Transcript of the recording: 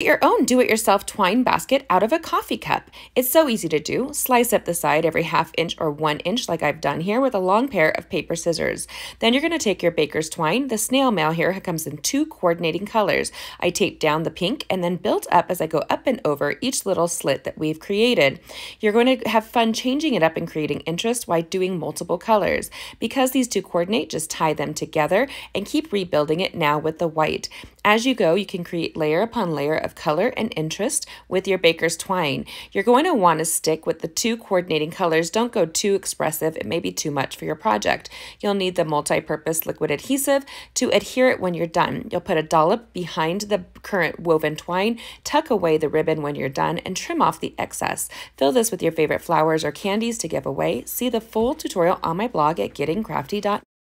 Get your own do it yourself twine basket out of a coffee cup. It's so easy to do. Slice up the side every half inch or one inch, like I've done here, with a long pair of paper scissors. Then you're going to take your baker's twine. The snail mail here comes in two coordinating colors. I taped down the pink and then built up as I go up and over each little slit that we've created. You're going to have fun changing it up and creating interest while doing multiple colors. Because these two coordinate, just tie them together and keep rebuilding it now with the white. As you go, you can create layer upon layer of of color and interest with your baker's twine. You're going to want to stick with the two coordinating colors. Don't go too expressive. It may be too much for your project. You'll need the multi-purpose liquid adhesive to adhere it when you're done. You'll put a dollop behind the current woven twine, tuck away the ribbon when you're done, and trim off the excess. Fill this with your favorite flowers or candies to give away. See the full tutorial on my blog at gettingcrafty.com.